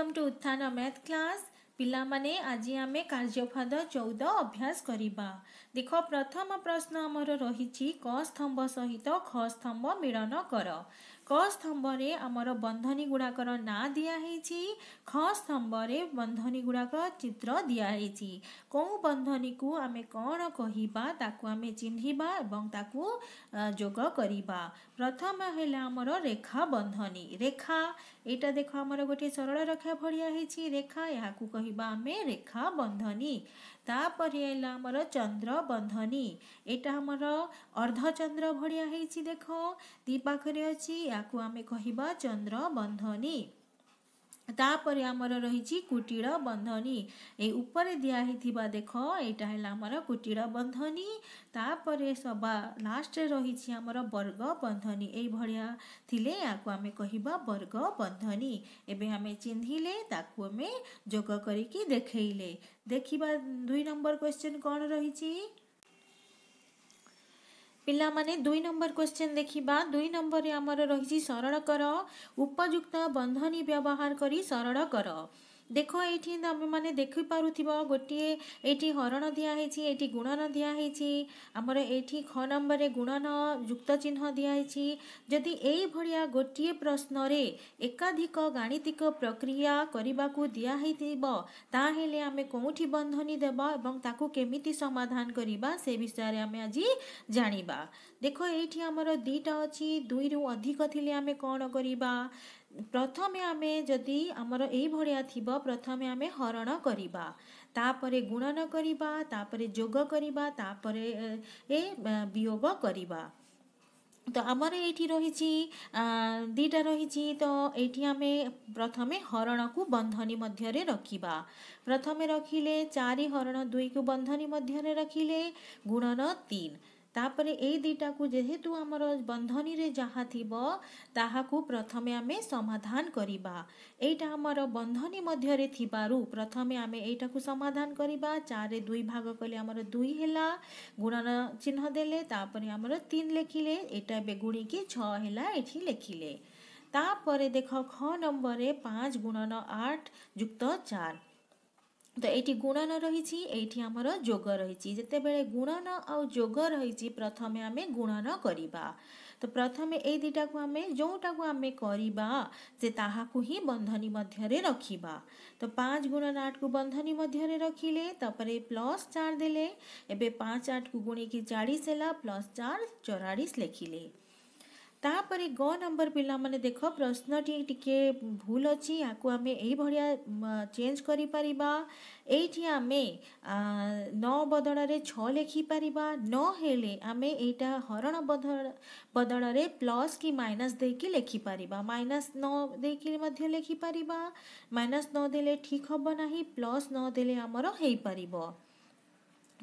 welcome to Utthan math class ପିଲାମାନେ ଆଜି ଆମେ କାର୍ଯ୍ୟଫାଦ ଚଉଦ ଅଭ୍ୟାସ କରିବା ଦେଖ ପ୍ରଥମ ପ୍ରଶ୍ନ ଆମର ରହିଛି କ ସ୍ତମ୍ଭ ସହିତ ଖ ସ୍ତମ୍ଭ ମିଳନ କର କ ସ୍ତମ୍ଭରେ ଆମର ବନ୍ଧନୀ ଗୁଡ଼ାକର ନାଁ ଦିଆହେଇଛି ଖ ସ୍ତମ୍ଭରେ ବନ୍ଧନୀ ଗୁଡ଼ାକ ଚିତ୍ର ଦିଆହେଇଛି କେଉଁ ବନ୍ଧନୀକୁ ଆମେ କ'ଣ କହିବା ତାକୁ ଆମେ ଚିହ୍ନିବା ଏବଂ ତାକୁ ଯୋଗ କରିବା ପ୍ରଥମ ହେଲା ଆମର ରେଖା ବନ୍ଧନୀ ରେଖା ଏଇଟା ଦେଖ ଆମର ଗୋଟିଏ ସରଳ ରେଖା ଭଳିଆ ହେଇଛି ରେଖା ଏହାକୁ କହିବା ଆମେ ରେଖା ବନ୍ଧନୀ ତାପରେ ହେଲା ଆମର ଚନ୍ଦ୍ର ବନ୍ଧନୀ ଏଇଟା ଆମର ଅର୍ଦ୍ଧଚନ୍ଦ୍ର ଭଳିଆ ହେଇଛି ଦେଖ ଦୁଇ ପାଖରେ ଅଛି ଏହାକୁ ଆମେ କହିବା ଚନ୍ଦ୍ର ବନ୍ଧନୀ ତାପରେ ଆମର ରହିଛି କୁଟୀର ବନ୍ଧନୀ ଏଇ ଉପରେ ଦିଆହେଇଥିବା ଦେଖ ଏଇଟା ହେଲା ଆମର କୁଟୀର ବନ୍ଧନୀ ତାପରେ ସବା ଲାଷ୍ଟରେ ରହିଛି ଆମର ବର୍ଗ ବନ୍ଧନୀ ଏଇଭଳିଆ ଥିଲେ ଏହାକୁ ଆମେ କହିବା ବର୍ଗ ବନ୍ଧନୀ ଏବେ ଆମେ ଚିହ୍ନିଲେ ତାକୁ ଆମେ ଯୋଗ କରିକି ଦେଖେଇଲେ ଦେଖିବା ଦୁଇ ନମ୍ବର କ୍ୱେଶ୍ଚିନ୍ କ'ଣ ରହିଛି ପିଲାମାନେ ଦୁଇ ନମ୍ବର କ୍ୱେଶ୍ଚିନ୍ ଦେଖିବା ଦୁଇ ନମ୍ବରରେ ଆମର ରହିଛି ସରଳ କର ଉପଯୁକ୍ତ ବନ୍ଧନୀ ବ୍ୟବହାର କରି ସରଳ କର ଦେଖ ଏଇଠି ଆମେମାନେ ଦେଖିପାରୁଥିବ ଗୋଟିଏ ଏଇଠି ହରଣ ଦିଆହେଇଛି ଏଇଠି ଗୁଣନ ଦିଆହେଇଛି ଆମର ଏଇଠି ଖ ନମ୍ବରରେ ଗୁଣନ ଯୁକ୍ତ ଚିହ୍ନ ଦିଆହେଇଛି ଯଦି ଏଇଭଳିଆ ଗୋଟିଏ ପ୍ରଶ୍ନରେ ଏକାଧିକ ଗାଣିତିକ ପ୍ରକ୍ରିୟା କରିବାକୁ ଦିଆହେଇଥିବ ତାହେଲେ ଆମେ କେଉଁଠି ବନ୍ଧନୀ ଦେବା ଏବଂ ତାକୁ କେମିତି ସମାଧାନ କରିବା ସେ ବିଷୟରେ ଆମେ ଆଜି ଜାଣିବା ଦେଖ ଏଇଠି ଆମର ଦୁଇଟା ଅଛି ଦୁଇରୁ ଅଧିକ ଥିଲେ ଆମେ କ'ଣ କରିବା ପ୍ରଥମେ ଆମେ ଯଦି ଆମର ଏଇଭଳିଆ ଥିବ ପ୍ରଥମେ ଆମେ ହରଣ କରିବା ତାପରେ ଗୁଣନ କରିବା ତାପରେ ଯୋଗ କରିବା ତାପରେ ଏ ବିୟୋଗ କରିବା ତ ଆମର ଏଇଠି ରହିଛି ଦୁଇଟା ରହିଛି ତ ଏଇଠି ଆମେ ପ୍ରଥମେ ହରଣକୁ ବନ୍ଧନୀ ମଧ୍ୟରେ ରଖିବା ପ୍ରଥମେ ରଖିଲେ ଚାରି ହରଣ ଦୁଇକୁ ବନ୍ଧନୀ ମଧ୍ୟରେ ରଖିଲେ ଗୁଣନ ତିନି ତାପରେ ଏଇ ଦୁଇଟାକୁ ଯେହେତୁ ଆମର ବନ୍ଧନୀରେ ଯାହା ଥିବ ତାହାକୁ ପ୍ରଥମେ ଆମେ ସମାଧାନ କରିବା ଏଇଟା ଆମର ବନ୍ଧନୀ ମଧ୍ୟରେ ଥିବାରୁ ପ୍ରଥମେ ଆମେ ଏଇଟାକୁ ସମାଧାନ କରିବା ଚାରିରେ ଦୁଇ ଭାଗ କଲେ ଆମର ଦୁଇ ହେଲା ଗୁଣନ ଚିହ୍ନ ଦେଲେ ତାପରେ ଆମର ତିନି ଲେଖିଲେ ଏଇଟା ଏବେ ଗୁଣିକି ଛଅ ହେଲା ଏଠି ଲେଖିଲେ ତାପରେ ଦେଖ ଖ ନମ୍ବରରେ ପାଞ୍ଚ ଗୁଣନ ଆଠ ଯୁକ୍ତ ଚାରି তো এইটি গুণন রয়েছে এইটি আমার যোগ রয়েছে যেতবে গুণন আোগ রয়েছে প্রথমে আমি গুণন করা তো প্রথমে এই দুইটা আমি যেটা আমি করা যে তাহাকু হি বন্ধনী মধ্যে রাখবা তো পাঁচ গুণন আট কু বন্ধনী মধ্যে রাখলে তাপরে প্লস চার দেলে এবে পাঁচ আট কু গুণিকি চাড়িশ হল প্লস চার চৌরাশ লেখিলে तापर ग नंबर पे देख प्रश्न टी टे भूल अच्छी याकु आम यही चेंज कर बदल छेखिपर नमें यहाँ हरण बदल बदल प्लस कि माइनस कि लेखिपर माइनस न देखे लेखिपर माइनस न दे ठीक हम ना प्लस न आमर हो पार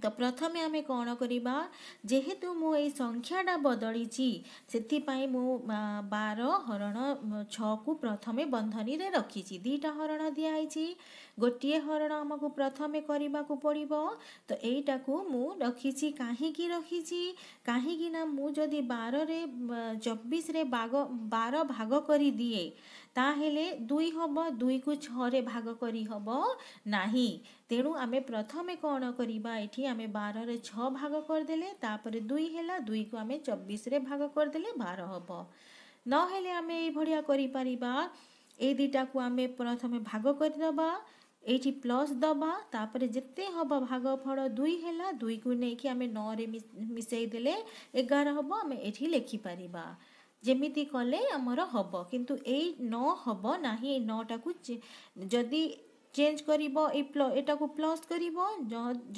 ତ ପ୍ରଥମେ ଆମେ କ'ଣ କରିବା ଯେହେତୁ ମୁଁ ଏଇ ସଂଖ୍ୟାଟା ବଦଳିଛି ସେଥିପାଇଁ ମୁଁ ବାର ହରଣ ଛଅକୁ ପ୍ରଥମେ ବନ୍ଧନୀରେ ରଖିଛି ଦୁଇଟା ହରଣ ଦିଆହେଇଛି ଗୋଟିଏ ହରଣ ଆମକୁ ପ୍ରଥମେ କରିବାକୁ ପଡ଼ିବ ତ ଏଇଟାକୁ ମୁଁ ରଖିଛି କାହିଁକି ରଖିଛି କାହିଁକିନା ମୁଁ ଯଦି ବାରରେ ଚବିଶରେ ବାଗ ବାର ଭାଗ କରିଦିଏ ତାହେଲେ ଦୁଇ ହେବ ଦୁଇକୁ ଛଅରେ ଭାଗ କରିହେବ ନାହିଁ ତେଣୁ ଆମେ ପ୍ରଥମେ କ'ଣ କରିବା ଏଠି ଆମେ ବାରରେ ଛଅ ଭାଗ କରିଦେଲେ ତାପରେ ଦୁଇ ହେଲା ଦୁଇକୁ ଆମେ ଚବିଶରେ ଭାଗ କରିଦେଲେ ବାର ହେବ ନହେଲେ ଆମେ ଏଇଭଳିଆ କରିପାରିବା ଏଇ ଦୁଇଟାକୁ ଆମେ ପ୍ରଥମେ ଭାଗ କରିଦେବା ଏଇଠି ପ୍ଲସ୍ ଦେବା ତାପରେ ଯେତେ ହେବ ଭାଗଫଳ ଦୁଇ ହେଲା ଦୁଇକୁ ନେଇକି ଆମେ ନଅରେ ମିଶାଇ ଦେଲେ ଏଗାର ହେବ ଆମେ ଏଠି ଲେଖିପାରିବା ଯେମିତି କଲେ ଆମର ହେବ କିନ୍ତୁ ଏଇ ନ ହେବ ନାହିଁ ଏଇ ନଟାକୁ ଯଦି ଚେଞ୍ଜ କରିବ ଏଇ ଏଟାକୁ ପ୍ଲସ୍ କରିବ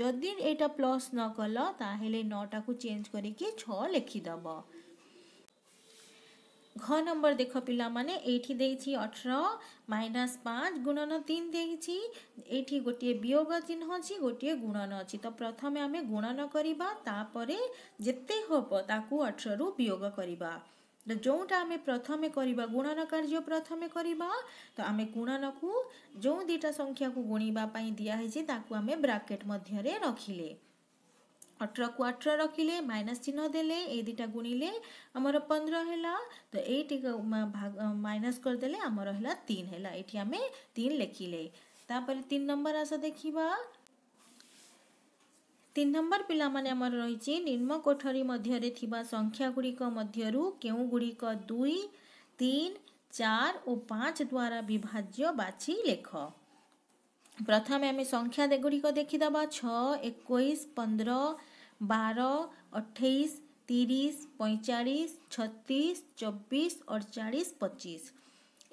ଯଦି ଏଇଟା ପ୍ଲସ୍ ନ କଲ ତାହେଲେ ନଅଟାକୁ ଚେଞ୍ଜ କରିକି ଛଅ ଲେଖିଦେବ ଘ ନମ୍ବର ଦେଖ ପିଲାମାନେ ଏଇଠି ଦେଇଛି ଅଠର ମାଇନସ୍ ପାଞ୍ଚ ଗୁଣନ ତିନି ଦେଇଛି ଏଇଠି ଗୋଟିଏ ବିୟୋଗ ଚିହ୍ନ ଅଛି ଗୋଟିଏ ଗୁଣନ ଅଛି ତ ପ୍ରଥମେ ଆମେ ଗୁଣନ କରିବା ତାପରେ ଯେତେ ହେବ ତାକୁ ଅଠରରୁ ବିୟୋଗ କରିବା ଯେଉଁଟା ଆମେ ପ୍ରଥମେ କରିବା ଗୁଣନ କାର୍ଯ୍ୟ ପ୍ରଥମେ କରିବା ତ ଆମେ ଗୁଣନକୁ ଯେଉଁ ଦୁଇଟା ସଂଖ୍ୟାକୁ ଗୁଣିବା ପାଇଁ ଦିଆହେଇଛି ତାକୁ ଆମେ ବ୍ରାକେଟ୍ ମଧ୍ୟରେ ରଖିଲେ ଅଠରକୁ ଅଠର ରଖିଲେ ମାଇନସ୍ ଚିହ୍ନ ଦେଲେ ଏଇ ଦୁଇଟା ଗୁଣିଲେ ଆମର ପନ୍ଦର ହେଲା ତ ଏଇଟିକୁ ମାଇନସ୍ କରିଦେଲେ ଆମର ହେଲା ତିନି ହେଲା ଏଇଠି ଆମେ ତିନି ଲେଖିଲେ ତାପରେ ତିନି ନମ୍ବର ଆସ ଦେଖିବା तिन नम्बर पिला निम्नोठरी मध्ये सङ्ख्या गुड़ी मध्यगुडिक दुई तीन, चार ओ पाँच द्वारा विभाज्य बाची लेख प्रथमे सङ्ख्या गुडिक देखिद छैस पन्ध्र बार अठैस तिस पैँचालिस छतिस चबिस अठचालिस पच्चिस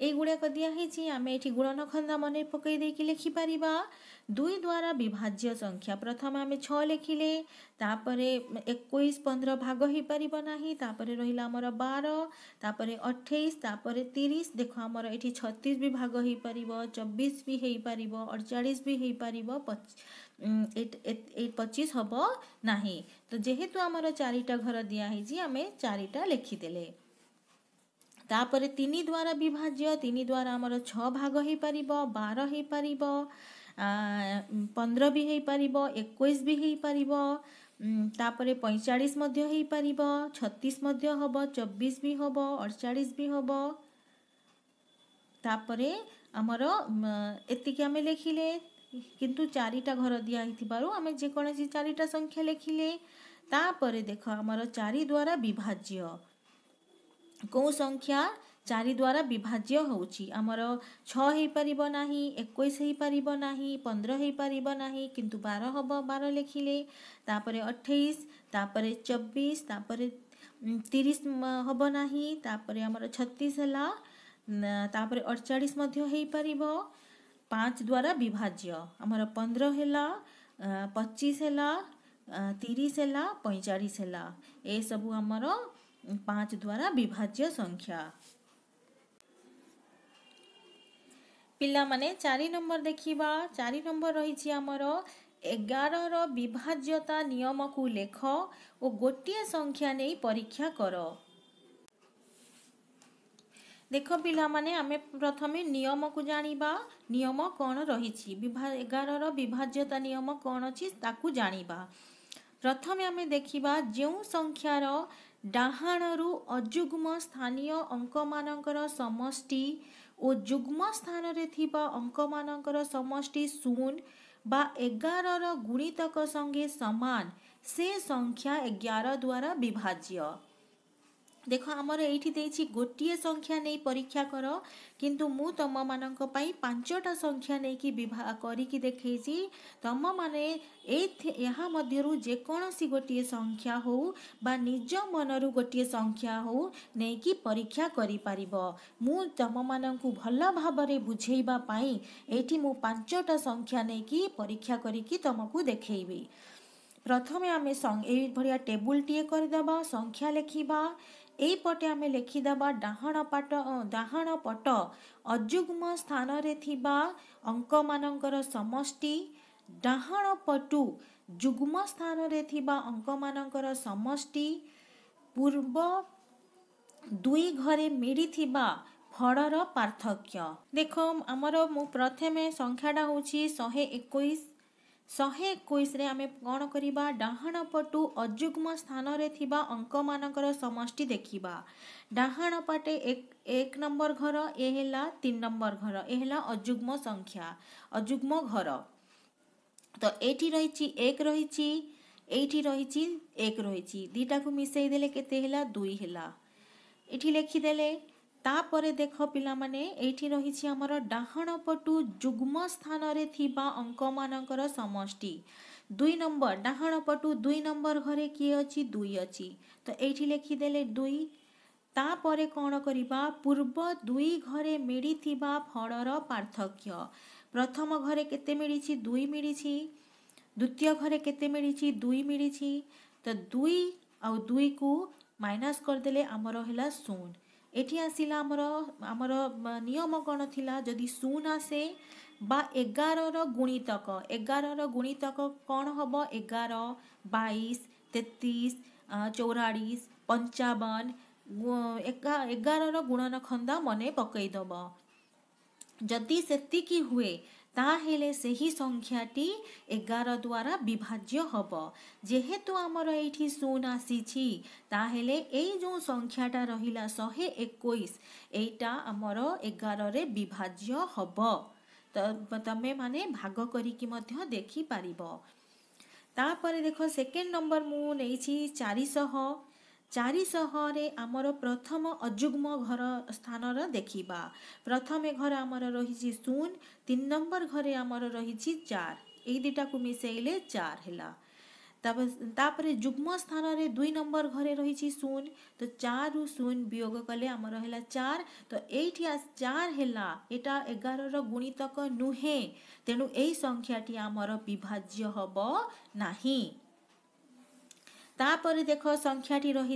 ଏଇଗୁଡ଼ାକ ଦିଆହେଇଛି ଆମେ ଏଠି ଗୁଣନଖଣ୍ଡା ମନେ ପକାଇ ଦେଇକି ଲେଖିପାରିବା ଦୁଇ ଦ୍ୱାରା ବିଭାଜ୍ୟ ସଂଖ୍ୟା ପ୍ରଥମେ ଆମେ ଛଅ ଲେଖିଲେ ତାପରେ ଏକୋଇଶ ପନ୍ଦର ଭାଗ ହେଇପାରିବ ନାହିଁ ତାପରେ ରହିଲା ଆମର ବାର ତାପରେ ଅଠେଇଶ ତାପରେ ତିରିଶ ଦେଖ ଆମର ଏଠି ଛତିଶ ବି ଭାଗ ହେଇପାରିବ ଚବିଶ ବି ହେଇପାରିବ ଅଡ଼ଚାଳିଶ ବି ହେଇପାରିବ ପଚିଶ ହେବ ନାହିଁ ତ ଯେହେତୁ ଆମର ଚାରିଟା ଘର ଦିଆହେଇଛି ଆମେ ଚାରିଟା ଲେଖିଦେଲେ ତାପରେ ତିନି ଦ୍ୱାରା ବିଭାଜ୍ୟ ତିନି ଦ୍ୱାରା ଆମର ଛଅ ଭାଗ ହେଇପାରିବ ବାର ହେଇପାରିବ ପନ୍ଦର ବି ହେଇପାରିବ ଏକୋଇଶ ବି ହେଇପାରିବ ତାପରେ ପଇଁଚାଳିଶ ମଧ୍ୟ ହେଇପାରିବ ଛତିଶ ମଧ୍ୟ ହେବ ଚବିଶ ବି ହେବ ଅଡ଼ଚାଳିଶ ବି ହେବ ତାପରେ ଆମର ଏତିକି ଆମେ ଲେଖିଲେ କିନ୍ତୁ ଚାରିଟା ଘର ଦିଆ ହେଇଥିବାରୁ ଆମେ ଯେକୌଣସି ଚାରିଟା ସଂଖ୍ୟା ଲେଖିଲେ ତାପରେ ଦେଖ ଆମର ଚାରି ଦ୍ୱାରା ବିଭାଜ୍ୟ କେଉଁ ସଂଖ୍ୟା ଚାରି ଦ୍ୱାରା ବିଭାଜ୍ୟ ହେଉଛି ଆମର ଛଅ ହେଇପାରିବ ନାହିଁ ଏକୋଇଶ ହେଇପାରିବ ନାହିଁ ପନ୍ଦର ହେଇପାରିବ ନାହିଁ କିନ୍ତୁ ବାର ହେବ ବାର ଲେଖିଲେ ତାପରେ ଅଠେଇଶ ତାପରେ ଚବିଶ ତାପରେ ତିରିଶ ହେବ ନାହିଁ ତାପରେ ଆମର ଛତିଶ ହେଲା ତାପରେ ଅଡ଼ଚାଳିଶ ମଧ୍ୟ ହେଇପାରିବ ପାଞ୍ଚ ଦ୍ୱାରା ବିଭାଜ୍ୟ ଆମର ପନ୍ଦର ହେଲା ପଚିଶ ହେଲା ତିରିଶ ହେଲା ପଇଁଚାଳିଶ ହେଲା ଏସବୁ ଆମର પાંચ દ્વારા વિભાજ્ય સંખ્યા ପିଲାମାନେ ଚାରି ନମ୍ବର ଦେଖିବା ଚାରି ନମ୍ବର ରହିଛି ଆମର ଏଗାରର ବିଭାଜ୍ୟତା ନିୟମକୁ ଲେଖ ଓ ଗୋଟିଏ ସଂଖ୍ୟା ନେଇ ପରୀକ୍ଷା କର ଦେଖ ପିଲାମାନେ ଆମେ ପ୍ରଥମେ ନିୟମକୁ ଜାଣିବା ନିୟମ କ'ଣ ରହିଛି ବିଭା ଏଗାରର ବିଭାଜ୍ୟତା ନିୟମ କ'ଣ ଅଛି ତାକୁ ଜାଣିବା ପ୍ରଥମେ ଆମେ ଦେଖିବା ଯେଉଁ ସଂଖ୍ୟାର ଡାହାଣରୁ ଅଯୁଗ୍ମ ସ୍ଥାନୀୟ ଅଙ୍କମାନଙ୍କର ସମଷ୍ଟି ଓ ଯୁଗ୍ମ ସ୍ଥାନରେ ଥିବା ଅଙ୍କମାନଙ୍କର ସମଷ୍ଟି ଶୂନ ବା ଏଗାରର ଗୁଣିତକ ସଙ୍ଗେ ସମାନ ସେ ସଂଖ୍ୟା ଏଗାର ଦ୍ୱାରା ବିଭାଜ୍ୟ देख आमर एटिदि गोटे किंतु मु तम मै पांचटा संख्या नै गरिक देखाइसि तम म यहाँ जोसि गोटिए मनहरू गोटे सङ्ख्या हौ नै परीक्षा गरिपार म तम म भन्नुभयो बुझैवाप एख्याक तमको देखै प्रथम आम टेबुल टिए गरिदेवा संख्या लेख्दा ଏଇପଟେ ଆମେ ଲେଖିଦେବା ଡାହାଣ ପାଟ ଡାହାଣ ପଟ ଅଯୁଗ୍ମ ସ୍ଥାନରେ ଥିବା ଅଙ୍କମାନଙ୍କର ସମଷ୍ଟି ଡାହାଣ ପଟୁ ଯୁଗ୍ମ ସ୍ଥାନରେ ଥିବା ଅଙ୍କମାନଙ୍କର ସମଷ୍ଟି ପୂର୍ବ ଦୁଇ ଘରେ ମିଳିଥିବା ଫଳର ପାର୍ଥକ୍ୟ ଦେଖ ଆମର ମୁଁ ପ୍ରଥମେ ସଂଖ୍ୟାଟା ହେଉଛି ଶହେ ଏକୋଇଶ ଶହେ ଏକୋଇଶରେ ଆମେ କ'ଣ କରିବା ଡାହାଣ ପଟୁ ଅଯୁଗ୍ମ ସ୍ଥାନରେ ଥିବା ଅଙ୍କମାନଙ୍କର ସମଷ୍ଟି ଦେଖିବା ଡାହାଣ ପାଟେ ଏକ ନମ୍ବର ଘର ଏ ହେଲା ତିନି ନମ୍ବର ଘର ଏ ହେଲା ଅଯୁଗ୍ମ ସଂଖ୍ୟା ଅଯୁଗ୍ମ ଘର ତ ଏଇଠି ରହିଛି ଏକ ରହିଛି ଏଇଠି ରହିଛି ଏକ ରହିଛି ଦୁଇଟାକୁ ମିଶାଇ ଦେଲେ କେତେ ହେଲା ଦୁଇ ହେଲା ଏଠି ଲେଖିଦେଲେ ତାପରେ ଦେଖ ପିଲାମାନେ ଏଇଠି ରହିଛି ଆମର ଡାହାଣ ପଟୁ ଯୁଗ୍ମ ସ୍ଥାନରେ ଥିବା ଅଙ୍କମାନଙ୍କର ସମଷ୍ଟି ଦୁଇ ନମ୍ବର ଡାହାଣ ପଟୁ ଦୁଇ ନମ୍ବର ଘରେ କିଏ ଅଛି ଦୁଇ ଅଛି ତ ଏଇଠି ଲେଖିଦେଲେ ଦୁଇ ତାପରେ କ'ଣ କରିବା ପୂର୍ବ ଦୁଇ ଘରେ ମିଳିଥିବା ଫଳର ପାର୍ଥକ୍ୟ ପ୍ରଥମ ଘରେ କେତେ ମିଳିଛି ଦୁଇ ମିଳିଛି ଦ୍ୱିତୀୟ ଘରେ କେତେ ମିଳିଛି ଦୁଇ ମିଳିଛି ତ ଦୁଇ ଆଉ ଦୁଇକୁ ମାଇନସ୍ କରିଦେଲେ ଆମର ହେଲା ଶୂନ ଏଠି ଆସିଲା ଆମର ଆମର ନିୟମ କ'ଣ ଥିଲା ଯଦି ଶୂନ ଆସେ ବା ଏଗାରର ଗୁଣିତକ ଏଗାରର ଗୁଣିତକ କ'ଣ ହେବ ଏଗାର ବାଇଶ ତେତିଶ ଚଉରାଳିଶ ପଞ୍ଚାବନ ଏଗାରର ଗୁଣନ ଖନ୍ଦା ମନେ ପକେଇଦେବ ଯଦି ସେତିକି ହୁଏ ତାହେଲେ ସେହି ସଂଖ୍ୟାଟି ଏଗାର ଦ୍ୱାରା ବିଭାଜ୍ୟ ହେବ ଯେହେତୁ ଆମର ଏଇଠି ଶୂନ ଆସିଛି ତାହେଲେ ଏଇ ଯେଉଁ ସଂଖ୍ୟାଟା ରହିଲା ଶହେ ଏକୋଇଶ ଏଇଟା ଆମର ଏଗାରରେ ବିଭାଜ୍ୟ ହେବ ତ ତମେମାନେ ଭାଗ କରିକି ମଧ୍ୟ ଦେଖିପାରିବ ତାପରେ ଦେଖ ସେକେଣ୍ଡ ନମ୍ବର ମୁଁ ନେଇଛି ଚାରିଶହ ଚାରିଶହରେ ଆମର ପ୍ରଥମ ଅଯୁଗ୍ମ ଘର ସ୍ଥାନର ଦେଖିବା ପ୍ରଥମେ ଘର ଆମର ରହିଛି ଶୂନ ତିନି ନମ୍ବର ଘରେ ଆମର ରହିଛି ଚାର ଏଇ ଦୁଇଟାକୁ ମିଶାଇଲେ ଚାର ହେଲା ତାପରେ ଯୁଗ୍ମ ସ୍ଥାନରେ ଦୁଇ ନମ୍ବର ଘରେ ରହିଛି ଶୂନ ତ ଚାରରୁ ଶୂନ ବିୟୋଗ କଲେ ଆମର ହେଲା ଚାର ତ ଏଇଠି ଚାର ହେଲା ଏଇଟା ଏଗାରର ଗୁଣିତକ ନୁହେଁ ତେଣୁ ଏଇ ସଂଖ୍ୟାଟି ଆମର ବିଭାଜ୍ୟ ହେବ ନାହିଁ तापर देख संख्याटी रह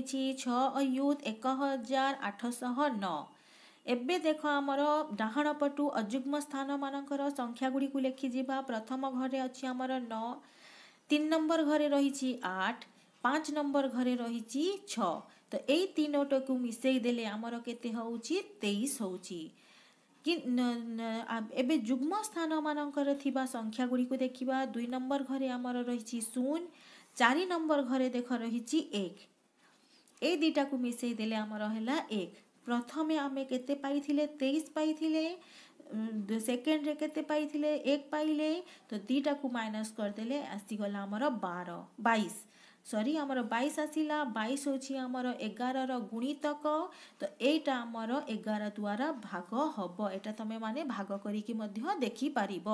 हजार आठश नख अर पटु अजुग्म स्थान मख्यागुडिको लेखि प्रथम घर तीन नंबर घर रहेछ आठ पांच नंबर घर रहेछ छ तिनटको मिसैदेले तेइस हौ जुग्म स्थान को देखि दुई नम्बर घर शून्य চারি নম্বর ঘরে দেখ রয়েছে এক এই দুইটাকে মিশাই দেলে আমার হল এক প্রথমে আমি কেতে পাইলে তেইশ পাইলে সেকেন্ডরে কেতে পাইলে এক পাইলে তো দুইটাকে মাইনাস করেদেলে আসিগলা আমার বার বাইশ সরি আমার বাইশ আসিলা বাইশ হচ্ছে আমার এগারর গুণিতক তো এইটা আমার এগার দ্বারা ভাগ হব এটা তুমি মানে ভাগ করিকি মধ্য দেখিপারিব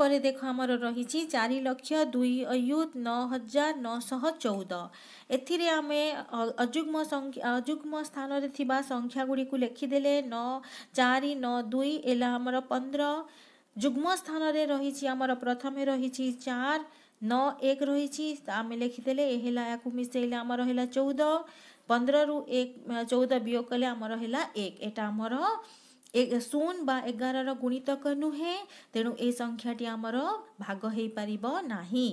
पर देखि चारिलक्ष दुई अयु नहजार नौदेखि आम अग्म अजुग्म स्थान सङ्ख्या गुडिक लेखिदेले न चार न दुई एम्र पन्ध्र जुग्म स्थानले रहिर प्रथमे चार न एक रहि आमे लेखिदेलेहेला यहाँ मिसैले आम चौध पन्ध्र रु एक चौध विय कले एकर ଏ ଶୂନ ବା ଏଗାରର ଗୁଣିତକ ନୁହେଁ ତେଣୁ ଏ ସଂଖ୍ୟାଟି ଆମର ଭାଗ ହେଇପାରିବ ନାହିଁ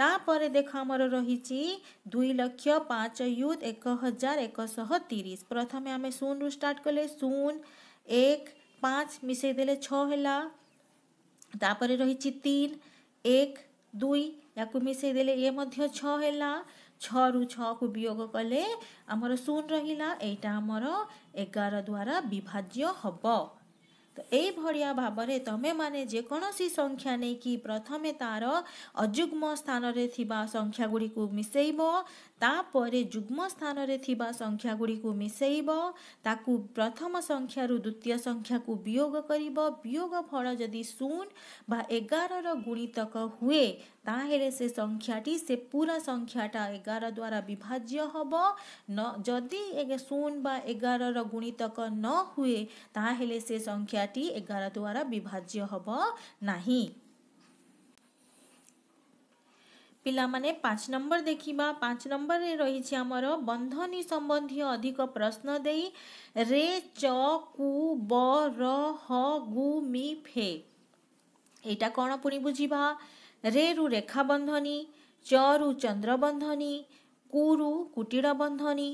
ତାପରେ ଦେଖ ଆମର ରହିଛି ଦୁଇ ଲକ୍ଷ ପାଞ୍ଚ ୟୁଥ୍ ଏକ ହଜାର ଏକଶହ ତିରିଶ ପ୍ରଥମେ ଆମେ ଶୂନରୁ ଷ୍ଟାର୍ଟ କଲେ ଶୂନ ଏକ ପାଞ୍ଚ ମିଶାଇ ଦେଲେ ଛଅ ହେଲା ତାପରେ ରହିଛି ତିନି ଏକ ଦୁଇ ୟାକୁ ମିଶାଇ ଦେଲେ ଇଏ ମଧ୍ୟ ଛଅ ହେଲା ଛଅରୁ ଛଅକୁ ବିୟୋଗ କଲେ ଆମର ଶୂନ ରହିଲା ଏଇଟା ଆମର ଏଗାର ଦ୍ୱାରା ବିଭାଜ୍ୟ ହେବ ତ ଏଇଭଳିଆ ଭାବରେ ତମେମାନେ ଯେକୌଣସି ସଂଖ୍ୟା ନେଇକି ପ୍ରଥମେ ତା'ର ଅଯୁଗ୍ମ ସ୍ଥାନରେ ଥିବା ସଂଖ୍ୟାଗୁଡ଼ିକୁ ମିଶେଇବ तुग्म स्थान संख्या गुडिक मिसै बु प्रथम संख्यु द्वितीय्ख्याकु विय गर विय फल जि शून् एघार र गुणितक हुँ त संख्याटा एघारद्वारा विभाज्य हे नदि शून् र गुणितक नहुए त संख्याटी एघारद्वारा विभाज्य हे नै पहिला पाँच नम्बर देख्दा पाँच नम्बर रहिर बन्धनी सम्बन्धी अधिक प्रश्न रे च कु ब र ह गु मि फे एटा कहाँ पुजि रे रु रेखा बन्धनी च रु कु रु कुटीर बन्धनी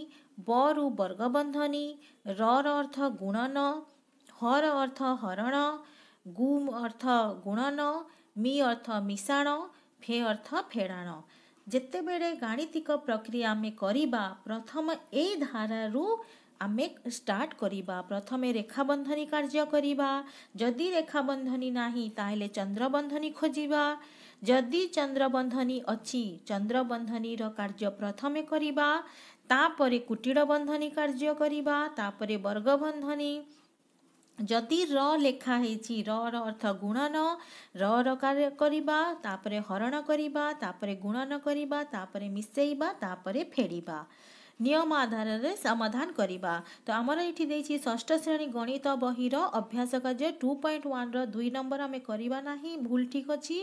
ब रु बर्गबन्धनी र र अर्थ गुणन ह र अर्थ हरण गु अर्थ गुणन मि अर्थ मिसा ଫେ ଅର୍ଥ ଫେଡ଼ାଣ ଯେତେବେଳେ ଗାଣିତିକ ପ୍ରକ୍ରିୟା ଆମେ କରିବା ପ୍ରଥମ ଏଇ ଧାରାରୁ ଆମେ ଷ୍ଟାର୍ଟ କରିବା ପ୍ରଥମେ ରେଖା ବନ୍ଧନୀ କାର୍ଯ୍ୟ କରିବା ଯଦି ରେଖା ବନ୍ଧନୀ ନାହିଁ ତାହେଲେ ଚନ୍ଦ୍ରବନ୍ଧନୀ ଖୋଜିବା ଯଦି ଚନ୍ଦ୍ରବନ୍ଧନୀ ଅଛି ଚନ୍ଦ୍ରବନ୍ଧନୀର କାର୍ଯ୍ୟ ପ୍ରଥମେ କରିବା ତାପରେ କୁଟୀର ବନ୍ଧନୀ କାର୍ଯ୍ୟ କରିବା ତାପରେ ବର୍ଗବନ୍ଧନୀ ଯଦି ର ଲେଖା ହେଇଛି ରର ଅର୍ଥ ଗୁଣନ ରର କରିବା ତାପରେ ହରଣ କରିବା ତାପରେ ଗୁଣନ କରିବା ତାପରେ ମିଶାଇବା ତାପରେ ଫେଡ଼ିବା ନିୟମ ଆଧାରରେ ସମାଧାନ କରିବା ତ ଆମର ଏଠି ଦେଇଛି ଷଷ୍ଠ ଶ୍ରେଣୀ ଗଣିତ ବହିର ଅଭ୍ୟାସ କାର୍ଯ୍ୟ ଟୁ ପଏଣ୍ଟ ୱାନ୍ର ଦୁଇ ନମ୍ବର ଆମେ କରିବା ନାହିଁ ଭୁଲ ଠିକ୍ ଅଛି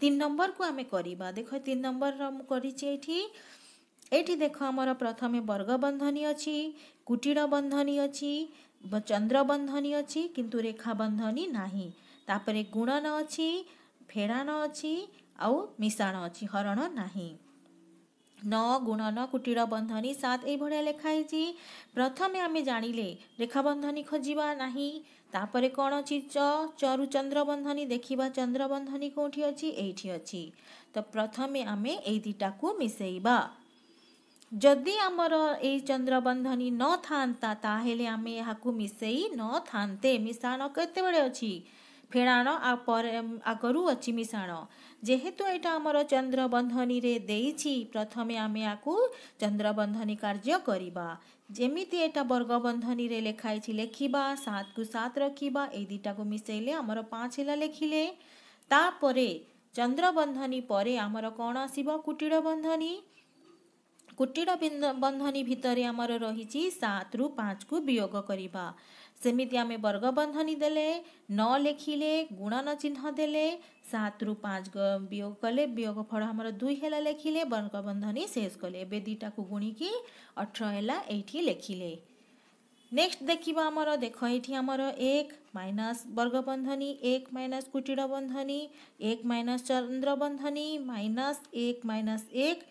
ତିନି ନମ୍ବରକୁ ଆମେ କରିବା ଦେଖ ତିନି ନମ୍ବରର ମୁଁ କରିଛି ଏଠି ଏଠି ଦେଖ ଆମର ପ୍ରଥମେ ବର୍ଗ ବନ୍ଧନୀ ଅଛି କୁଟୀର ବନ୍ଧନୀ ଅଛି ଚନ୍ଦ୍ରବନ୍ଧନୀ ଅଛି କିନ୍ତୁ ରେଖାବନ୍ଧନୀ ନାହିଁ ତାପରେ ଗୁଣନ ଅଛି ଫେଡ଼ାଣ ଅଛି ଆଉ ମିଶାଣ ଅଛି ହରଣ ନାହିଁ ନଅ ଗୁଣନ କୁଟୀର ବନ୍ଧନୀ ସାତ ଏଇଭଳିଆ ଲେଖା ହେଇଛି ପ୍ରଥମେ ଆମେ ଜାଣିଲେ ରେଖାବନ୍ଧନୀ ଖୋଜିବା ନାହିଁ ତାପରେ କ'ଣ ଅଛି ଚ ଚରୁ ଚନ୍ଦ୍ରବନ୍ଧନୀ ଦେଖିବା ଚନ୍ଦ୍ରବନ୍ଧନୀ କେଉଁଠି ଅଛି ଏଇଠି ଅଛି ତ ପ୍ରଥମେ ଆମେ ଏଇ ଦୁଇଟାକୁ ମିଶାଇବା ଯଦି ଆମର ଏଇ ଚନ୍ଦ୍ରବନ୍ଧନୀ ନଥାନ୍ତା ତାହେଲେ ଆମେ ଏହାକୁ ମିଶାଇ ନଥାନ୍ତେ ମିଶାଣ କେତେବେଳେ ଅଛି ଫେଣାଣ ପରେ ଆଗରୁ ଅଛି ମିଶାଣ ଯେହେତୁ ଏଇଟା ଆମର ଚନ୍ଦ୍ରବନ୍ଧନୀରେ ଦେଇଛି ପ୍ରଥମେ ଆମେ ଆକୁ ଚନ୍ଦ୍ରବନ୍ଧନୀ କାର୍ଯ୍ୟ କରିବା ଯେମିତି ଏଇଟା ବର୍ଗବନ୍ଧନୀରେ ଲେଖା ହେଇଛି ଲେଖିବା ସାତକୁ ସାତ ରଖିବା ଏଇ ଦୁଇଟାକୁ ମିଶାଇଲେ ଆମର ପାଞ୍ଚ ହେଲା ଲେଖିଲେ ତାପରେ ଚନ୍ଦ୍ରବନ୍ଧନୀ ପରେ ଆମର କ'ଣ ଆସିବ କୁଟୀର ବନ୍ଧନୀ ଗୋଟିଏଟା ବନ୍ଧନୀ ଭିତରେ ଆମର ରହିଛି ସାତରୁ ପାଞ୍ଚକୁ ବିୟୋଗ କରିବା ସେମିତି ଆମେ ବର୍ଗ ବନ୍ଧନୀ ଦେଲେ ନ ଲେଖିଲେ ଗୁଣନ ଚିହ୍ନ ଦେଲେ ସାତରୁ ପାଞ୍ଚ ବିୟୋଗ କଲେ ବିୟୋଗ ଫଳ ଆମର ଦୁଇ ହେଲା ଲେଖିଲେ ବର୍ଗ ବନ୍ଧନୀ ଶେଷ କଲେ ଏବେ ଦୁଇଟାକୁ ଗୁଣିକି ଅଠର ହେଲା ଏଇଠି ଲେଖିଲେ ନେକ୍ସଟ ଦେଖିବା ଆମର ଦେଖ ଏଇଠି ଆମର ଏକ ମାଇନସ୍ ବର୍ଗ ବନ୍ଧନୀ ଏକ ମାଇନସ୍ କୁଟିଳ ବନ୍ଧନୀ ଏକ ମାଇନସ୍ ଚନ୍ଦ୍ର ବନ୍ଧନୀ ମାଇନସ୍ ଏକ ମାଇନସ୍ ଏକ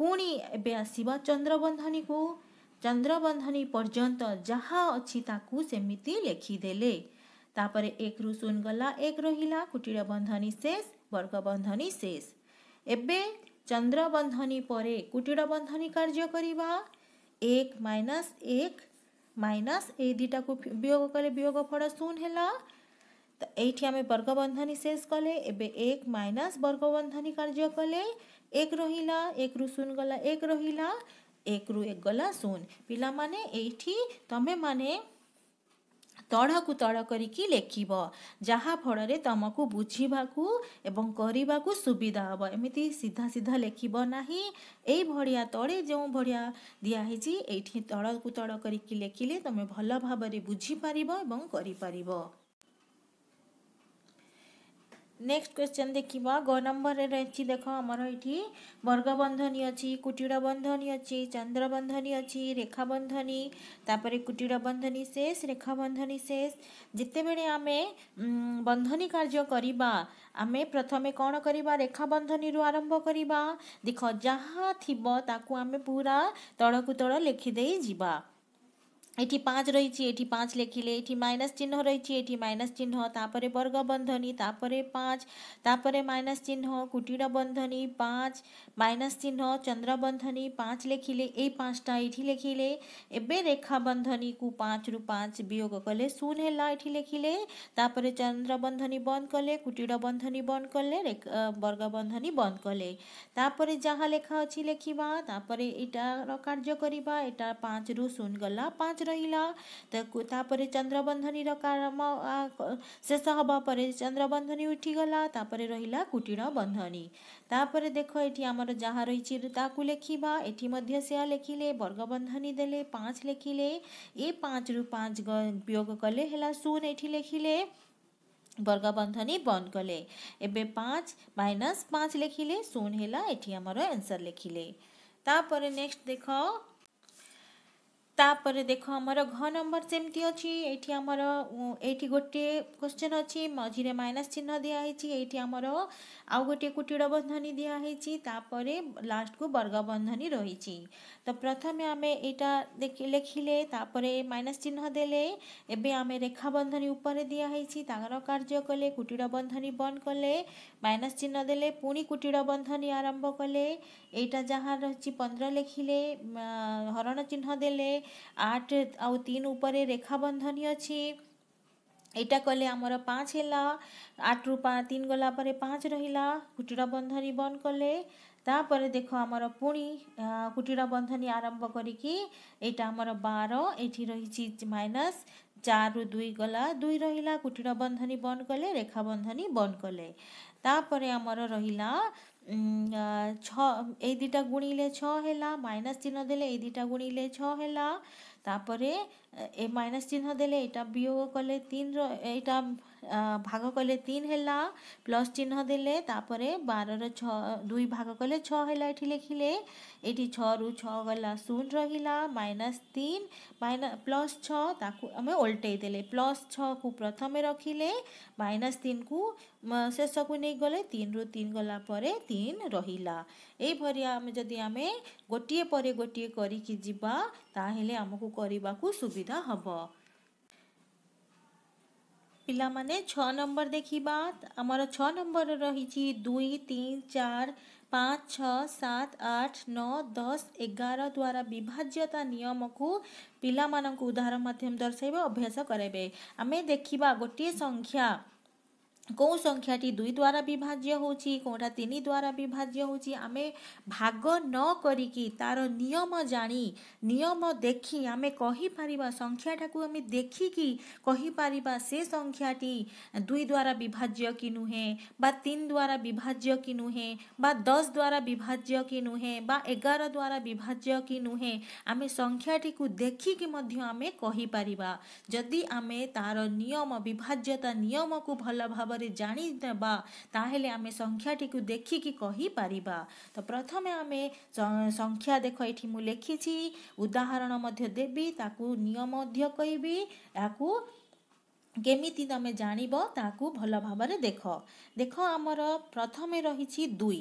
ପୁଣି ଏବେ ଆସିବା ଚନ୍ଦ୍ରବନ୍ଧନୀକୁ ଚନ୍ଦ୍ରବନ୍ଧନୀ ପର୍ଯ୍ୟନ୍ତ ଯାହା ଅଛି ତାକୁ ସେମିତି ଲେଖିଦେଲେ ତାପରେ ଏକରୁ ଶୂନ ଗଲା ଏକ ରହିଲା କୁଟୀର ବନ୍ଧନୀ ଶେଷ ବର୍ଗ ବନ୍ଧନୀ ଶେଷ ଏବେ ଚନ୍ଦ୍ରବନ୍ଧନୀ ପରେ କୁଟୀର ବନ୍ଧନୀ କାର୍ଯ୍ୟ କରିବା ଏକ ମାଇନସ୍ ଏକ ମାଇନସ୍ ଏଇ ଦୁଇଟାକୁ ବିୟୋଗ କଲେ ବିୟୋଗ ଫଳ ଶୂନ ହେଲା এইটি আমি বর্গবন্ধনী শেষ কলে এবে এক মাইনাস বর্গবন্ধনী কার্য কলে ଏକ ରହିଲା ଏକରୁ ଶୂନ ଗଲା ଏକ ରହିଲା ଏକରୁ ଏକ ଗଲା ଶୂନ ପିଲାମାନେ ଏଇଠି ତମେମାନେ ତଳକୁ ତଳ କରିକି ଲେଖିବ ଯାହାଫଳରେ ତୁମକୁ ବୁଝିବାକୁ ଏବଂ କରିବାକୁ ସୁବିଧା ହେବ ଏମିତି ସିଧା ସିଧା ଲେଖିବ ନାହିଁ ଏଇଭଳିଆ ତଳେ ଯେଉଁ ଭଳିଆ ଦିଆହେଇଛି ଏଇଠି ତଳକୁ ତଳ କରିକି ଲେଖିଲେ ତୁମେ ଭଲ ଭାବରେ ବୁଝିପାରିବ ଏବଂ କରିପାରିବ নেক্সট କ୍ୱେଶ୍ଚନ୍ ଦେଖିବା ଗ ନମ୍ବରରେ ରହିଛି ଦେଖ ଆମର ଏଠି ବର୍ଗବନ୍ଧନୀ ଅଛି କୁଟୀର ବନ୍ଧନୀ ଅଛି ଚନ୍ଦ୍ର ବନ୍ଧନୀ ଅଛି ରେଖା ବନ୍ଧନୀ ତାପରେ କୁଟୀର ବନ୍ଧନୀ ଶେଷ ରେଖା ବନ୍ଧନୀ ଶେଷ ଯେତେବେଳେ ଆମେ ବନ୍ଧନୀ କାର୍ଯ୍ୟ କରିବା ଆମେ ପ୍ରଥମେ କ'ଣ କରିବା ରେଖା ବନ୍ଧନୀରୁ ଆରମ୍ଭ କରିବା ଦେଖ ଯାହା ଥିବ ତାକୁ ଆମେ ପୁରା ତଳକୁ ତଳ ଲେଖିଦେଇ ଯିବା এটি পাঁচ রয়েছে এটি পাঁচ লেখিলে এটি মাইনাস চিহ্ন রয়েছে এটি মাইনাস চিহ্ন তাপরে বর্গ বন্ধনী তাপরে পাঁচ তাপরে মাইনাস চিহ্ন কুটির বন্ধনী পাঁচ माइनस चिह्न चंद्रबंधनी पांच पाँच लेखिले ए पाँचटा इटी लेखिले एबे रेखा बंधनी को पांच रु पांच वियोग कले शून हेला इटी लेखिले तापर चंद्र बंधनी बंद कले कुटीर बंधनी बंद कले वर्ग बंधनी बंद कले तापर जहाँ लेखा अच्छी लेखिबा तापर इटार कार्य करिबा इटा पांच रु शून गला पांच रहिला त तापर चंद्रबंधनी बंधनी र काम शेष हबा परे चंद्र बंधनी उठिगला तापर रहिला कुटीर बंधनी तर देखि आम जहाँ रहिले लेख्दा ए बर्गबन्धनी पाँच लिखिले ए पाँच रु पाँच विय कले शून ए बर्गबन्धनी बन्द कले ए मनस पाँच लेखि शून होला आंसर लिखिले तापर नेक्स्ट देख ତାପରେ ଦେଖ ଆମର ଘ ନମ୍ବର ସେମିତି ଅଛି ଏଇଠି ଆମର ଏଇଠି ଗୋଟିଏ କ୍ୱେଶ୍ଚନ୍ ଅଛି ମଝିରେ ମାଇନସ୍ ଚିହ୍ନ ଦିଆହେଇଛି ଏଇଠି ଆମର ଆଉ ଗୋଟିଏ କୁଟିଳ ବନ୍ଧନୀ ଦିଆହେଇଛି ତାପରେ ଲାଷ୍ଟକୁ ବର୍ଗବନ୍ଧନୀ ରହିଛି ତ ପ୍ରଥମେ ଆମେ ଏଇଟା ଲେଖିଲେ ତାପରେ ମାଇନସ୍ ଚିହ୍ନ ଦେଲେ ଏବେ ଆମେ ରେଖାବନ୍ଧନୀ ଉପରେ ଦିଆହେଇଛି ତାଙ୍କର କାର୍ଯ୍ୟ କଲେ କୁଟିଳ ବନ୍ଧନୀ ବନ୍ଦ କଲେ ମାଇନସ୍ ଚିହ୍ନ ଦେଲେ ପୁଣି କୁଟିଳ ବନ୍ଧନୀ ଆରମ୍ଭ କଲେ ଏଇଟା ଯାହା ରହିଛି ପନ୍ଦର ଲେଖିଲେ ହରଣ ଚିହ୍ନ ଦେଲେ ଆଠ ଆଉ ତିନି ଉପରେ ରେଖା ବନ୍ଧନୀ ଅଛି ଏଇଟା କଲେ ଆମର ପାଞ୍ଚ ହେଲା ଆଠରୁ ତିନି ଗଲା ପରେ ପାଞ୍ଚ ରହିଲା କୁଟୀର ବନ୍ଧନୀ ବନ୍ଦ କଲେ ତାପରେ ଦେଖ ଆମର ପୁଣି କୁଟୀର ବନ୍ଧନୀ ଆରମ୍ଭ କରିକି ଏଇଟା ଆମର ବାର ଏଠି ରହିଛି ମାଇନସ୍ ଚାରିରୁ ଦୁଇ ଗଲା ଦୁଇ ରହିଲା କୁଟୀର ବନ୍ଧନୀ ବନ୍ଦ କଲେ ରେଖା ବନ୍ଧନୀ ବନ୍ଦ କଲେ ତାପରେ ଆମର ରହିଲା છ ଏଇ ଦୁଇଟା ଗୁଣିଲେ ଛଅ ହେଲା ମାଇନସ୍ ଚିହ୍ନ ଦେଲେ ଏଇ ଦୁଇଟା ଗୁଣିଲେ ଛଅ ହେଲା ତାପରେ ए माइनस चिन्ह देले एटा वियोग कले तीन रटा भाग कले तीन है प्लस चिन्ह देले तापर बार रुई भाग कले छला ये लिखिले ये छु छला शून रहा माइनस तीन माइनस प्लस छाक ओल्टेदेले प्लस छु प्रथम रखिले माइनस तीन को शेष को नहीं गले तीन रु तीन गलापर तीन रहा यही आम जदि आम गोटे पर गोटे करमको करने सुविधा सुविधा हम पिला माने छ नंबर देखा आमर छ नंबर रही दुई तीन चार पाँच छ सात आठ नौ दस एगार द्वारा विभाज्यता नियम को पिला मान उदाहरण मध्यम दर्शाई अभ्यास करेंगे आम देखा गोटे संख्या कौ संख्याटी दुई द्वारा विभाज्य होटा तीन द्वारा विभाज्य होमें भाग न करी तार नियम जाणी नियम देख आम कहीपर संख्याटा को आम देखिकार से संख्याटी दुई द्वारा विभाज्य कि नुहे बा तीन द्वारा विभाज्य कि नुहे बा दस द्वारा विभाज्य कि नुहे बा एगार द्वारा विभाज्य कि नुहे आम संख्याटी को देखिकार जदि आम तार निम विभाज्यता निम को भल भाव ବିଷୟରେ ଜାଣିଦେବା ତାହେଲେ ଆମେ ସଂଖ୍ୟାଟିକୁ ଦେଖିକି କହିପାରିବା ତ ପ୍ରଥମେ ଆମେ ସଂଖ୍ୟା ଦେଖ ଏଠି ମୁଁ ଲେଖିଛି ଉଦାହରଣ ମଧ୍ୟ ଦେବି ତାକୁ ନିୟମ ମଧ୍ୟ କହିବି ଏହାକୁ କେମିତି ତୁମେ ଜାଣିବ ତାକୁ ଭଲ ଭାବରେ ଦେଖ ଦେଖ ଆମର ପ୍ରଥମେ ରହିଛି ଦୁଇ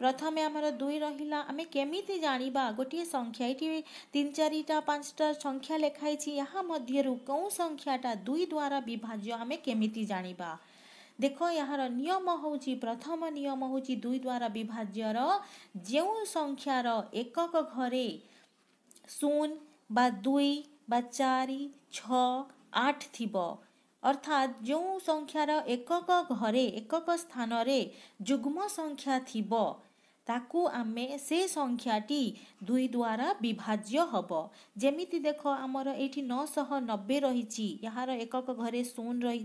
ପ୍ରଥମେ ଆମର ଦୁଇ ରହିଲା ଆମେ କେମିତି ଜାଣିବା ଗୋଟିଏ ସଂଖ୍ୟା ଏଠି ତିନି ଚାରିଟା ପାଞ୍ଚଟା ସଂଖ୍ୟା ଲେଖାଇଛି ଏହା ମଧ୍ୟରୁ କେଉଁ ସଂଖ୍ୟାଟା ଦୁଇ ଦ୍ୱାରା ବିଭାଜ୍ୟ ଆମେ କେମିତି ଜାଣିବା देखो नियम हौँ प्रथम नियम दुई द्वारा विभाज्य र जौँ संख्यार एकक घरे शून बा दुई बा चार छ आठ थियो अर्थात जौँ संख्यार एकक घरे एकक स्थान जुग्म संख्या ताकु थियो त संख्याटी दुई द्वारा विभाज्य हे जमि देख आमर एब्बे रहि एकक घरे शून रह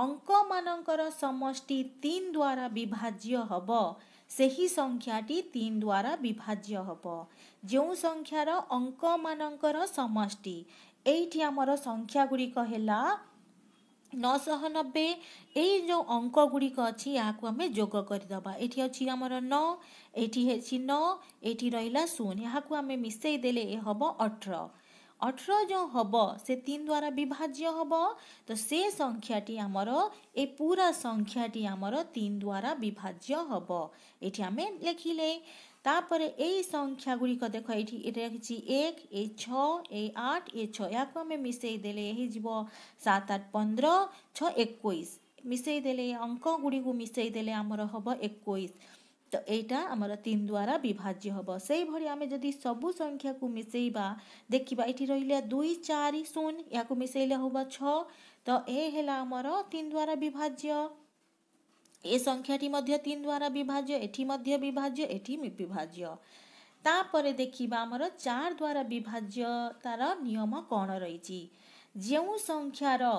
ଅଙ୍କ ମାନଙ୍କର ସମଷ୍ଟି ତିନ ଦ୍ୱାରା ବିଭାଜ୍ୟ ହେବ ସେହି ସଂଖ୍ୟାଟି ତିନ ଦ୍ୱାରା ବିଭାଜ୍ୟ ହେବ ଯେଉଁ ସଂଖ୍ୟାର ଅଙ୍କ ମାନଙ୍କର ସମଷ୍ଟି ଏଇଠି ଆମର ସଂଖ୍ୟା ଗୁଡ଼ିକ ହେଲା ନଅଶହ ନବେ ଏଇ ଯେଉଁ ଅଙ୍କ ଗୁଡ଼ିକ ଅଛି ଏହାକୁ ଆମେ ଯୋଗ କରିଦେବା ଏଠି ଅଛି ଆମର ନଅ ଏଇଠି ହେଉଛି ନଅ ଏଇଠି ରହିଲା ଶୂନ ଏହାକୁ ଆମେ ମିଶେଇ ଦେଲେ ଏ ହେବ ଅଠର अठर जो हब से तिनद्वारा विभाज्य हे त संख्याटी तिनद्वारा विभाज्य हे यहाँ आम लेखे एख्या गुडिक देखिन्छ एक ए छ ए आठ ए छ या मिसैदेले है जो सात आठ पन्ध्र छ एकैस मिसैदेले अङ्क गुडिक मिसैदेले आमर हे एकै ତ ଏଇଟା ଆମର ତିନି ଦ୍ୱାରା ବିଭାଜ୍ୟ ହେବ ସେହିଭଳି ଆମେ ଯଦି ସବୁ ସଂଖ୍ୟାକୁ ମିଶାଇବା ଦେଖିବା ଏଠି ରହିଲା ଦୁଇ ଚାରି ଶୂନ ଏହାକୁ ମିଶାଇଲେ ହେବ ଛଅ ତ ଏ ହେଲା ଆମର ତିନି ଦ୍ୱାରା ବିଭାଜ୍ୟ ଏ ସଂଖ୍ୟାଟି ମଧ୍ୟ ତିନି ଦ୍ୱାରା ବିଭାଜ୍ୟ ଏଠି ମଧ୍ୟ ବିଭାଜ୍ୟ ଏଠି ବିଭାଜ୍ୟ ତାପରେ ଦେଖିବା ଆମର ଚାରି ଦ୍ୱାରା ବିଭାଜ୍ୟ ତାର ନିୟମ କ'ଣ ରହିଛି ଯେଉଁ ସଂଖ୍ୟାର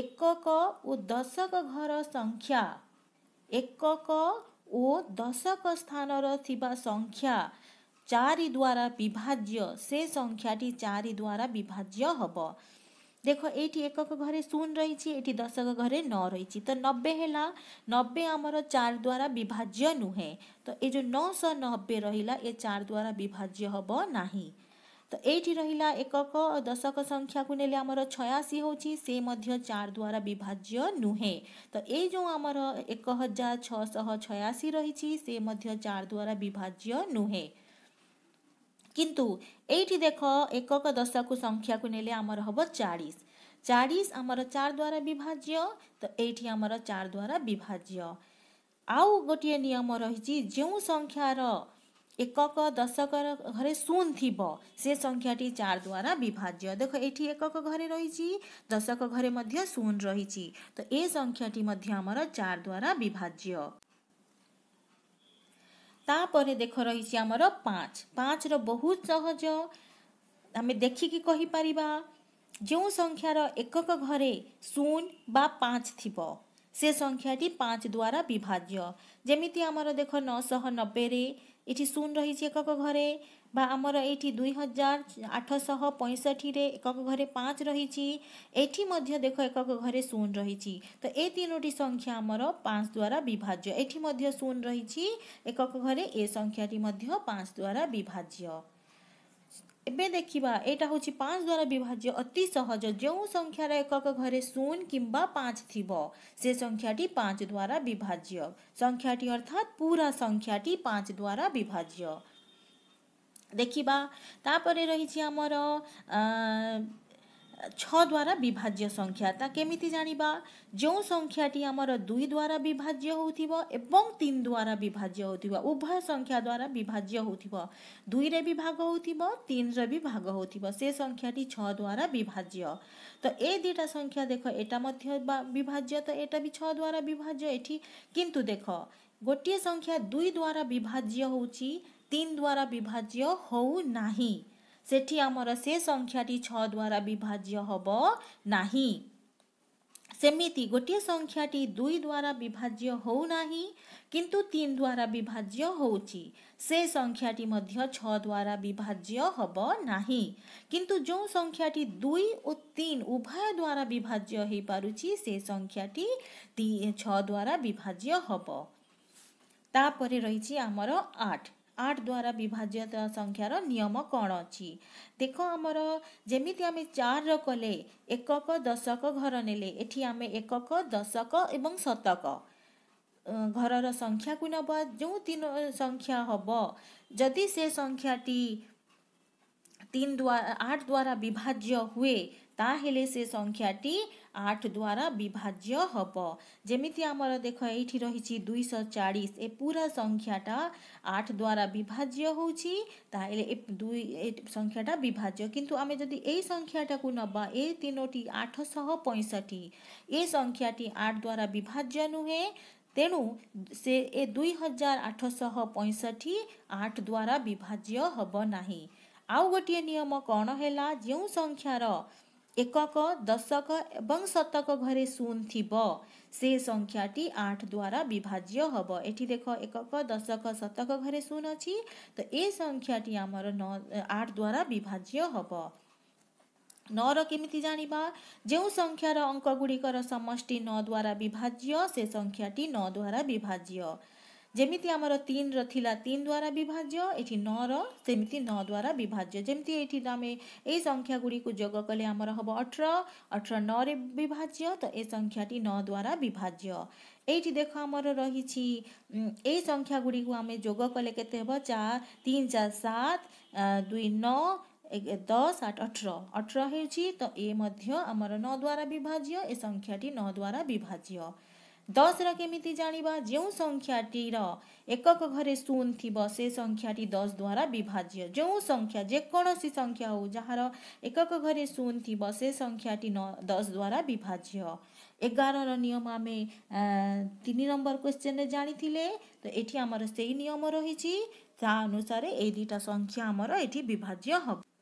ଏକକ ଓ ଦଶକ ଘର ସଂଖ୍ୟା ଏକକ ओ दशक स्थान र संख्या द्वारा विभाज्य से चार द्वारा विभाज्य हे देखि एकक घर शून रह दशक घर नरहेको छ त नब्बे नब्बे चार द्वारा विभाज्य नुहे तो यो जो नौ सब्बे चार द्वारा विभाज्य है तो ଏଇଠି ରହିଲା ଏକକ ଓ ଦଶକ ସଂଖ୍ୟାକୁ ନେଲେ ଆମର ଛୟାଅଶୀ ହେଉଛି ସେ ମଧ୍ୟ ଚାରି ଦ୍ୱାରା ବିଭାଜ୍ୟ ନୁହେଁ ତ ଏଇ ଯେଉଁ ଆମର ଏକ ହଜାର ଛଅଶହ ଛୟାଅଶୀ ରହିଛି ସେ ମଧ୍ୟ ଚାରି ଦ୍ୱାରା ବିଭାଜ୍ୟ ନୁହେଁ କିନ୍ତୁ ଏଇଠି ଦେଖ ଏକକ ଦଶକୁ ସଂଖ୍ୟାକୁ ନେଲେ ଆମର ହେବ ଚାଳିଶ ଚାଳିଶ ଆମର ଚାରି ଦ୍ୱାରା ବିଭାଜ୍ୟ ତ ଏଇଠି ଆମର ଚାରି ଦ୍ୱାରା ବିଭାଜ୍ୟ ଆଉ ଗୋଟିଏ ନିୟମ ରହିଛି ଯେଉଁ ସଂଖ୍ୟାର ଏକକ ଦଶକର ଘରେ ଶୂନ ଥିବ ସେ ସଂଖ୍ୟାଟି ଚାରି ଦ୍ୱାରା ବିଭାଜ୍ୟ ଦେଖ ଏଠି ଏକକ ଘରେ ରହିଛି ଦଶକ ଘରେ ମଧ୍ୟ ଶୂନ ରହିଛି ତ ଏ ସଂଖ୍ୟାଟି ମଧ୍ୟ ଆମର ଚାରି ଦ୍ୱାରା ବିଭାଜ୍ୟ ତାପରେ ଦେଖ ରହିଛି ଆମର ପାଞ୍ଚ ପାଞ୍ଚର ବହୁତ ସହଜ ଆମେ ଦେଖିକି କହିପାରିବା ଯେଉଁ ସଂଖ୍ୟାର ଏକକ ଘରେ ଶୂନ ବା ପାଞ୍ଚ ଥିବ ସେ ସଂଖ୍ୟାଟି ପାଞ୍ଚ ଦ୍ୱାରା ବିଭାଜ୍ୟ ଯେମିତି ଆମର ଦେଖ ନଅଶହ ନବେରେ ଏଠି ଶୂନ ରହିଛି ଏକକ ଘରେ ବା ଆମର ଏଇଠି ଦୁଇ ହଜାର ଆଠଶହ ପଞ୍ଚଷଠିରେ ଏକକ ଘରେ ପାଞ୍ଚ ରହିଛି ଏଠି ମଧ୍ୟ ଦେଖ ଏକକ ଘରେ ଶୂନ ରହିଛି ତ ଏ ତିନୋଟି ସଂଖ୍ୟା ଆମର ପାଞ୍ଚ ଦ୍ୱାରା ବିଭାଜ୍ୟ ଏଠି ମଧ୍ୟ ଶୂନ ରହିଛି ଏକକ ଘରେ ଏ ସଂଖ୍ୟାଟି ମଧ୍ୟ ପାଞ୍ଚ ଦ୍ୱାରା ବିଭାଜ୍ୟ ଏବେ ଦେଖିବା ଏଇଟା ହେଉଛି ପାଞ୍ଚ ଦ୍ୱାରା ବିଭାଜ୍ୟ ଅତି ସହଜ ଯେଉଁ ସଂଖ୍ୟାର ଏକକ ଘରେ ଶୂନ କିମ୍ବା ପାଞ୍ଚ ଥିବ ସେ ସଂଖ୍ୟାଟି ପାଞ୍ଚ ଦ୍ୱାରା ବିଭାଜ୍ୟ ସଂଖ୍ୟାଟି ଅର୍ଥାତ୍ ପୁରା ସଂଖ୍ୟାଟି ପାଞ୍ଚ ଦ୍ୱାରା ବିଭାଜ୍ୟ ଦେଖିବା ତାପରେ ରହିଛି ଆମର ছ দ্বারা বিভাজ্য সংখ্যাটা কেমিতি জাঁয়া যে সংখ্যাটি আমার দুই দ্বারা বিভাজ্য হোথিব এবং তিন দ্বারা বিভাজ্য হোথিব উভয় সংখ্যা দ্বারা বিভাজ্য হোথিব দুইরে বি ভাগ হোথিব তিনরে বি ভাগ হোথিব সে সংখ্যাটি ছ দ্বারা বিভাজ্য তো এই দুইটা সংখ্যা দেখ এটা মধ্যে বিভাজ্য তো এটা বি ছ দ্বারা বিভাজ্য এটি কিন্তু দেখ ଗୋଟିଏ ସଂଖ୍ୟା ଦୁଇ ଦ୍ୱାରା ବିଭାଜ୍ୟ ହେଉଛି ତିନି ଦ୍ୱାରା ବିଭାଜ୍ୟ ହେଉନାହିଁ ସେଠି ଆମର ସେ ସଂଖ୍ୟାଟି ଛଅ ଦ୍ୱାରା ବିଭାଜ୍ୟ ହେବ ନାହିଁ ସେମିତି ଗୋଟିଏ ସଂଖ୍ୟାଟି ଦୁଇ ଦ୍ୱାରା ବିଭାଜ୍ୟ ହେଉନାହିଁ କିନ୍ତୁ ତିନି ଦ୍ୱାରା ବିଭାଜ୍ୟ ହେଉଛି ସେ ସଂଖ୍ୟାଟି ମଧ୍ୟ ଛଅ ଦ୍ୱାରା ବିଭାଜ୍ୟ ହେବ ନାହିଁ କିନ୍ତୁ ଯେଉଁ ସଂଖ୍ୟାଟି ଦୁଇ ଓ ତିନି ଉଭୟ ଦ୍ୱାରା ବିଭାଜ୍ୟ ହୋଇପାରୁଛି ସେ ସଂଖ୍ୟାଟି ଛଅ ଦ୍ୱାରା ବିଭାଜ୍ୟ ହେବ ତାପରେ ରହିଛି ଆମର ଆଠ ଆଠ ଦ୍ୱାରା ବିଭାଜ୍ୟତା ସଂଖ୍ୟାର ନିୟମ କ'ଣ ଅଛି ଦେଖ ଆମର ଯେମିତି ଆମେ ଚାରର କଲେ ଏକକ ଦଶକ ଘର ନେଲେ ଏଠି ଆମେ ଏକକ ଦଶକ ଏବଂ ଶତକ ଘରର ସଂଖ୍ୟାକୁ ନେବା ଯେଉଁ ତିନି ସଂଖ୍ୟା ହେବ ଯଦି ସେ ସଂଖ୍ୟାଟି ତିନି ଦ୍ୱାରା ଆଠ ଦ୍ୱାରା ବିଭାଜ୍ୟ ହୁଏ তাহলে সে সংখ্যাটি আট দ্বারা বিভাজ্য হব যেমিতি আমার দেখ এইটি রয়েছে দুইশহ চাড়িশ এ পুরা সংখ্যাটা আট দ্বারা বিভাজ্য হচ্ছে তাহলে এ দুই এ সংখ্যাটা বিভাজ্য কিন্তু আমি যদি এই সংখ্যাটা নবা এ তিনোটি আঠশহ পঁয়ষঠি এ সংখ্যাটি আট দ্বারা বিভাজ্য নুহে ତେଣୁ ସେ ଏ ଦୁଇ ହଜାର ଆଠଶହ ପଞ୍ଚଷଠି ଆଠ ଦ୍ୱାରା ବିଭାଜ୍ୟ ହେବ ନାହିଁ ଆଉ ଗୋଟିଏ ନିୟମ କ'ଣ ହେଲା ଯେଉଁ ସଂଖ୍ୟାର एकक दशक एवं शतक घर शून थियो आठ द्वारा विभाज्य हि देख एकक दशक शतक घर शून अझ ए संख्याटी न आठ द्वारा विभाज्य हब न र के संखार अङ्क गुडिक र समष्टि द्वारा विभाज्य द्वारा विभाज्य ଯେମିତି ଆମର ତିନିର ଥିଲା ତିନି ଦ୍ୱାରା ବିଭାଜ୍ୟ ଏଠି ନଅର ସେମିତି ନଅ ଦ୍ୱାରା ବିଭାଜ୍ୟ ଯେମିତି ଏଠି ଆମେ ଏଇ ସଂଖ୍ୟା ଗୁଡ଼ିକୁ ଯୋଗ କଲେ ଆମର ହେବ ଅଠର ଅଠର ନଅରେ ବିଭାଜ୍ୟ ତ ଏ ସଂଖ୍ୟାଟି ନଅ ଦ୍ୱାରା ବିଭାଜ୍ୟ ଏଇଠି ଦେଖ ଆମର ରହିଛି ଏଇ ସଂଖ୍ୟା ଗୁଡ଼ିକୁ ଆମେ ଯୋଗ କଲେ କେତେ ହେବ ଚାର ତିନି ଚାର ସାତ ଦୁଇ ନଅ ଦଶ ଆଠ ଅଠର ଅଠର ହେଉଛି ତ ଏ ମଧ୍ୟ ଆମର ନଅ ଦ୍ୱାରା ବିଭାଜ୍ୟ ଏ ସଂଖ୍ୟାଟି ନଅ ଦ୍ୱାରା ବିଭାଜ୍ୟ ଦଶର କେମିତି ଜାଣିବା ଯେଉଁ ସଂଖ୍ୟାଟିର ଏକକ ଘରେ ଶୂନ ଥିବ ସେ ସଂଖ୍ୟାଟି ଦଶ ଦ୍ୱାରା ବିଭାଜ୍ୟ ଯେଉଁ ସଂଖ୍ୟା ଯେକୌଣସି ସଂଖ୍ୟା ହେଉ ଯାହାର ଏକକ ଘରେ ଶୂନ ଥିବ ସେ ସଂଖ୍ୟାଟି ନ ଦଶ ଦ୍ୱାରା ବିଭାଜ୍ୟ ଏଗାରର ନିୟମ ଆମେ ତିନି ନମ୍ବର କ୍ୱେଶ୍ଚିନ୍ରେ ଜାଣିଥିଲେ ତ ଏଠି ଆମର ସେଇ ନିୟମ ରହିଛି ତା ଅନୁସାରେ ଏଇ ଦୁଇଟା ସଂଖ୍ୟା ଆମର ଏଠି ବିଭାଜ୍ୟ ହେବ